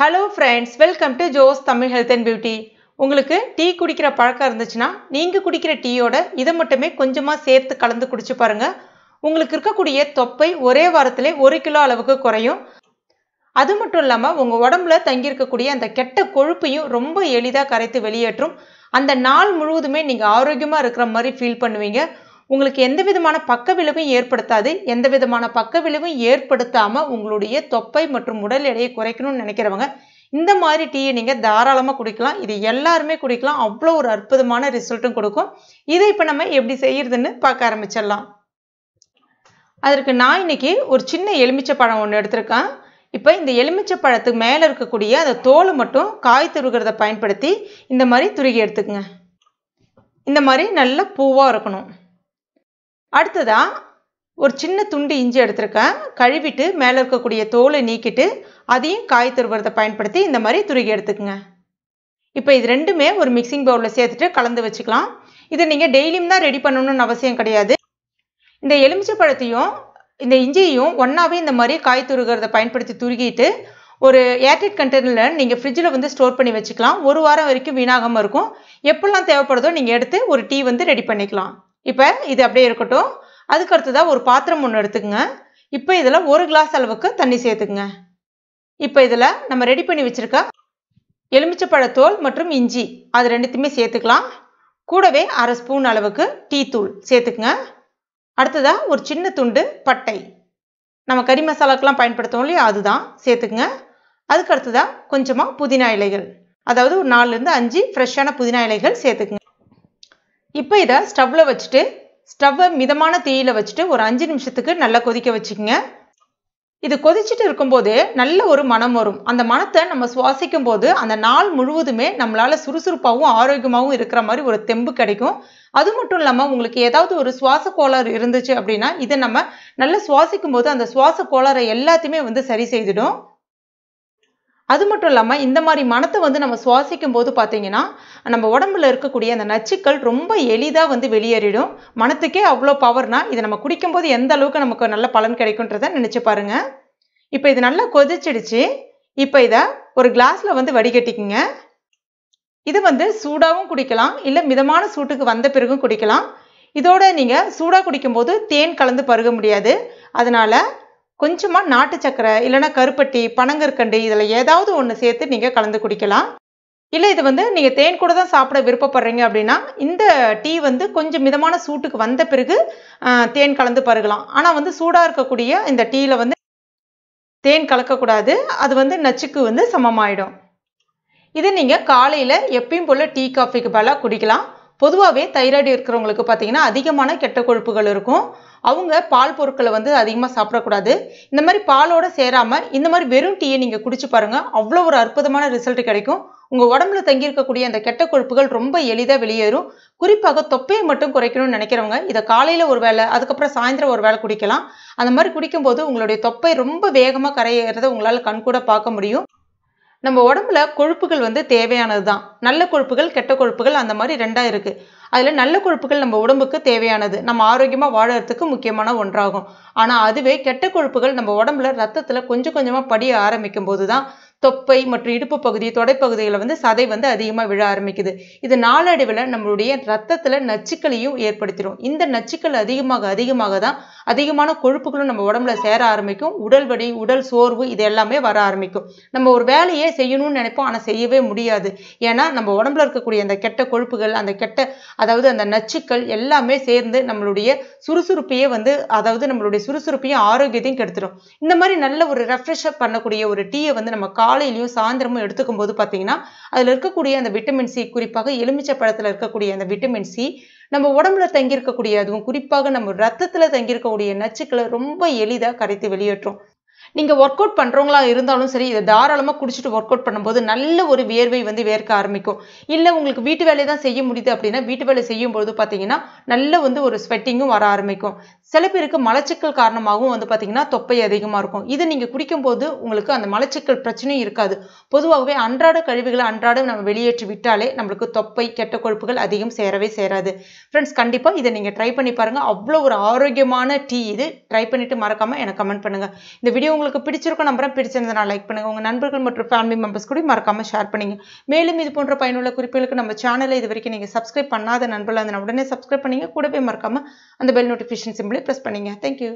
hello friends welcome to Jo's Tamil health and beauty உங்களுக்கு tea குடிக்கிற பழக்கம் இருந்துச்சுன்னா நீங்கள் குடிக்கிற டீயோட இதை மட்டுமே கொஞ்சமாக சேர்த்து கலந்து குடிச்சு பாருங்கள் உங்களுக்கு இருக்கக்கூடிய தொப்பை ஒரே வாரத்திலே ஒரு கிலோ அளவுக்கு குறையும் அது மட்டும் இல்லாமல் உங்கள் உடம்புல தங்கியிருக்கக்கூடிய அந்த கெட்ட கொழுப்பையும் ரொம்ப எளிதாக கரைத்து வெளியேற்றும் அந்த நாள் முழுவதுமே நீங்கள் ஆரோக்கியமாக இருக்கிற மாதிரி ஃபீல் பண்ணுவீங்க உங்களுக்கு எந்த விதமான பக்க விளைவும் ஏற்படுத்தாது எந்த விதமான பக்க விளைவும் ஏற்படுத்தாமல் உங்களுடைய தொப்பை மற்றும் உடல் எடையை குறைக்கணும்னு நினைக்கிறவங்க இந்த மாதிரி டீயை நீங்கள் தாராளமாக குடிக்கலாம் இது எல்லாருமே குடிக்கலாம் அவ்வளோ ஒரு அற்புதமான ரிசல்ட்டும் கொடுக்கும் இதை இப்போ நம்ம எப்படி செய்யறதுன்னு பார்க்க ஆரம்பிச்சிடலாம் அதற்கு நான் இன்னைக்கு ஒரு சின்ன எலுமிச்சை பழம் ஒன்று எடுத்திருக்கேன் இப்போ இந்த எலுமிச்சை பழத்துக்கு மேலே இருக்கக்கூடிய அந்த தோலை மட்டும் காய் துருகிறத பயன்படுத்தி இந்த மாதிரி துருகி எடுத்துக்கங்க இந்த மாதிரி நல்ல பூவாக இருக்கணும் அடுத்ததாக ஒரு சின்ன துண்டு இஞ்சி எடுத்திருக்கேன் கழுவிட்டு மேலே இருக்கக்கூடிய தோலை நீக்கிட்டு அதையும் காய் துருவுறதை பயன்படுத்தி இந்த மாதிரி துருகி எடுத்துக்கோங்க இப்போ இது ரெண்டுமே ஒரு மிக்சிங் பவுலில் சேர்த்துட்டு கலந்து வச்சுக்கலாம் இதை நீங்கள் டெய்லியும் தான் ரெடி பண்ணணும்னு அவசியம் கிடையாது இந்த எலுமிச்சை பழத்தையும் இந்த இஞ்சியையும் ஒன்றாவே இந்த மாதிரி காய் துருகிறத பயன்படுத்தி துருகிட்டு ஒரு ஏர்டெட் கண்டெய்னரில் நீங்கள் ஃப்ரிட்ஜில் வந்து ஸ்டோர் பண்ணி வச்சுக்கலாம் ஒரு வாரம் வரைக்கும் வீணாகாமல் இருக்கும் எப்பெல்லாம் தேவைப்படுதோ நீங்கள் எடுத்து ஒரு டீ வந்து ரெடி பண்ணிக்கலாம் இப்போ இது அப்படியே இருக்கட்டும் அதுக்கு அடுத்ததாக ஒரு பாத்திரம் ஒன்று எடுத்துக்கங்க இப்போ இதில் ஒரு கிளாஸ் அளவுக்கு தண்ணி சேர்த்துக்குங்க இப்போ இதில் நம்ம ரெடி பண்ணி வச்சுருக்க எலுமிச்சப்பழத்தோல் மற்றும் இஞ்சி அது ரெண்டுத்தையுமே சேர்த்துக்கலாம் கூடவே அரை ஸ்பூன் அளவுக்கு டீ தூள் சேர்த்துக்குங்க அடுத்ததாக ஒரு சின்ன துண்டு பட்டை நம்ம கறி மசாலாக்கெல்லாம் பயன்படுத்தோம் இல்லையா அதுதான் சேர்த்துக்குங்க அதுக்கு அடுத்ததாக கொஞ்சமாக புதினா இலைகள் அதாவது ஒரு நாலுலேருந்து அஞ்சு ஃப்ரெஷ்ஷான புதினா இலைகள் சேர்த்துக்குங்க இப்போ இதை ஸ்டவ்வில் வச்சுட்டு ஸ்டவ்வை மிதமான தீயில் வச்சுட்டு ஒரு அஞ்சு நிமிஷத்துக்கு நல்லா கொதிக்க வச்சுக்கோங்க இது கொதிச்சுட்டு இருக்கும்போது நல்ல ஒரு மனம் வரும் அந்த மனத்தை நம்ம சுவாசிக்கும் போது அந்த நாள் முழுவதுமே நம்மளால் சுறுசுறுப்பாகவும் ஆரோக்கியமாகவும் இருக்கிற மாதிரி ஒரு தெம்பு கிடைக்கும் அது மட்டும் இல்லாமல் உங்களுக்கு ஏதாவது ஒரு சுவாச கோளாறு இருந்துச்சு அப்படின்னா இதை நம்ம நல்லா சுவாசிக்கும் போது அந்த சுவாச கோளாறை எல்லாத்தையுமே வந்து சரி செய்துடும் அது மட்டும் இல்லாமல் இந்த மாதிரி மனத்தை வந்து நம்ம சுவாசிக்கும் போது பார்த்தீங்கன்னா நம்ம உடம்புல இருக்கக்கூடிய அந்த நச்சுக்கள் ரொம்ப எளிதாக வந்து வெளியேறிடும் மனத்துக்கே அவ்வளோ பவர்னா இதை நம்ம குடிக்கும்போது எந்த அளவுக்கு நமக்கு நல்ல பலன் கிடைக்குன்றதை நினச்சி பாருங்கள் இப்போ இது நல்லா கொதிச்சிடுச்சு இப்போ இதை ஒரு கிளாஸில் வந்து வடிகட்டிக்குங்க இது வந்து சூடாகவும் குடிக்கலாம் இல்லை மிதமான சூட்டுக்கு வந்த பிறகும் குடிக்கலாம் இதோட நீங்கள் சூடாக குடிக்கும்போது தேன் கலந்து பருக முடியாது அதனால் கொஞ்சமாக நாட்டு சக்கரை இல்லைனா கருப்பட்டி பனங்கற்கண்டு இதில் ஏதாவது ஒன்று சேர்த்து நீங்கள் கலந்து குடிக்கலாம் இல்லை இது வந்து நீங்கள் தேன் கூட தான் சாப்பிட விருப்பப்படுறீங்க அப்படின்னா இந்த டீ வந்து கொஞ்சம் மிதமான சூட்டுக்கு வந்த பிறகு தேன் கலந்து பருகலாம் ஆனால் வந்து சூடாக இருக்கக்கூடிய இந்த டீயில் வந்து தேன் கலக்கக்கூடாது அது வந்து நச்சுக்கு வந்து சமமாயிடும் இது நீங்கள் காலையில் எப்பயும் போல் டீ காஃபிக்கு பதிலாக குடிக்கலாம் பொதுவாகவே தைராய்டு இருக்கிறவங்களுக்கு பார்த்தீங்கன்னா அதிகமான கெட்ட கொழுப்புகள் இருக்கும் அவங்க பால் பொருட்களை வந்து அதிகமாக சாப்பிடக்கூடாது இந்த மாதிரி பாலோட சேராமல் இந்த மாதிரி வெறும் டீயை நீங்கள் குடிச்சு பாருங்கள் அவ்வளோ ஒரு அற்புதமான ரிசல்ட் கிடைக்கும் உங்கள் உடம்புல தங்கியிருக்கக்கூடிய அந்த கெட்ட கொழுப்புகள் ரொம்ப எளிதாக வெளியேறும் குறிப்பாக தொப்பையை மட்டும் குறைக்கணும்னு நினைக்கிறவங்க இதை காலையில் ஒரு வேலை அதுக்கப்புறம் சாயந்தரம் ஒரு வேலை குடிக்கலாம் அந்த மாதிரி குடிக்கும்போது உங்களுடைய தொப்பை ரொம்ப வேகமாக கரையிறத உங்களால் கண்கூட பார்க்க முடியும் நம்ம உடம்புல கொழுப்புகள் வந்து தேவையானது தான் நல்ல கொழுப்புகள் கெட்ட கொழுப்புகள் அந்த மாதிரி ரெண்டாக இருக்குது அதில் நல்ல கொழுப்புகள் நம்ம உடம்புக்கு தேவையானது நம்ம ஆரோக்கியமாக வாழறதுக்கு முக்கியமான ஒன்றாகும் ஆனால் அதுவே கெட்ட கொழுப்புகள் நம்ம உடம்புல ரத்தத்தில் கொஞ்சம் கொஞ்சமாக படிய ஆரம்பிக்கும் போது தான் தொப்பை மற்றும் இடுப்பு பகுதி தொடைப்பகுதியில் வந்து சதை வந்து அதிகமாக விழ ஆரம்பிக்குது இது நாளடைவில் நம்மளுடைய ரத்தத்தில் நச்சுக்களையும் ஏற்படுத்திடும் இந்த நச்சுக்கள் அதிகமாக அதிகமாக தான் அதிகமான கொழுப்புகளும் நம்ம உடம்புல சேர ஆரம்பிக்கும் உடல் வடி உடல் சோர்வு இது எல்லாமே வர ஆரம்பிக்கும் நம்ம ஒரு வேலையை செய்யணும்னு நினைப்போம் ஆனால் செய்யவே முடியாது ஏன்னா நம்ம உடம்புல இருக்கக்கூடிய அந்த கெட்ட கொழுப்புகள் அந்த கெட்ட அதாவது அந்த நச்சுக்கள் எல்லாமே சேர்ந்து நம்மளுடைய சுறுசுறுப்பையே வந்து அதாவது நம்மளுடைய சுறுசுறுப்பையும் ஆரோக்கியத்தையும் கெடுத்துடும் இந்த மாதிரி நல்ல ஒரு ரெஃப்ரெஷ் பண்ணக்கூடிய ஒரு டீயை வந்து நம்ம கா காலையிலையும் சாயந்தரமும் எடுத்துக்கும் போது பார்த்தீங்கன்னா அதில் இருக்கக்கூடிய அந்த விட்டமின் சி குறிப்பாக எலுமிச்சை பழத்தில் இருக்கக்கூடிய அந்த விட்டமின் சி நம்ம உடம்புல தங்கியிருக்கக்கூடிய அதுவும் குறிப்பாக நம்ம ரத்தத்தில் தங்கியிருக்கக்கூடிய நச்சுக்களை ரொம்ப எளிதாக கரைத்து வெளியேற்றும் நீங்கள் ஒர்க் அவுட் பண்ணுறவங்களா இருந்தாலும் சரி இதை தாராளமாக குடிச்சிட்டு ஒர்க் அவுட் பண்ணும்போது நல்ல ஒரு வியர்வை வந்து வேர்க்க ஆரம்பிக்கும் இல்லை உங்களுக்கு வீட்டு வேலையை தான் செய்ய முடியுது அப்படின்னா வீட்டு வேலை செய்யும்போது பார்த்தீங்கன்னா நல்ல வந்து ஒரு ஸ்வெட்டிங்கும் வர ஆரம்பிக்கும் சில பேருக்கு மலச்சிக்கல் காரணமாகவும் வந்து பார்த்தீங்கன்னா தொப்பை அதிகமாக இருக்கும் இது நீங்கள் குடிக்கும்போது உங்களுக்கு அந்த மலச்சிக்கல் பிரச்சனையும் இருக்காது பொதுவாகவே அன்றாட கழிவுகளை அன்றாடம் நம்ம வெளியேற்றி விட்டாலே நம்மளுக்கு தொப்பை கெட்ட கொழுப்புகள் அதிகம் சேரவே சேராது ஃப்ரெண்ட்ஸ் கண்டிப்பாக இதை நீங்கள் ட்ரை பண்ணி பாருங்கள் அவ்வளோ ஒரு ஆரோக்கியமான டீ இது ட்ரை பண்ணிவிட்டு மறக்காமல் எனக்கு கமெண்ட் பண்ணுங்கள் இந்த வீடியோ உங்களுக்கு பிடிச்சிருக்கும் நம்புறேன் நான் லைக் பண்ணுங்கள் உங்கள் நண்பர்கள் மற்றும் ஃபேமிலி மெம்பர்ஸ் கூட மறக்காமல் ஷேர் பண்ணுங்கள் மேலும் இது போன்ற பயனுள்ள குறிப்புகளுக்கு நம்ம சேனலை இது வரைக்கும் நீங்கள் சப்ஸ்கிரைப் பண்ணாத நண்பர்கள் அந்த உடனே சப்ஸ்கிரைப் பண்ணிங்க கூடவே மறக்காமல் அந்த பெல் நோட்டிஃபிகேஷன் சிம்பிளே ப்ரெஸ் பண்ணிங்க தேங்க்யூ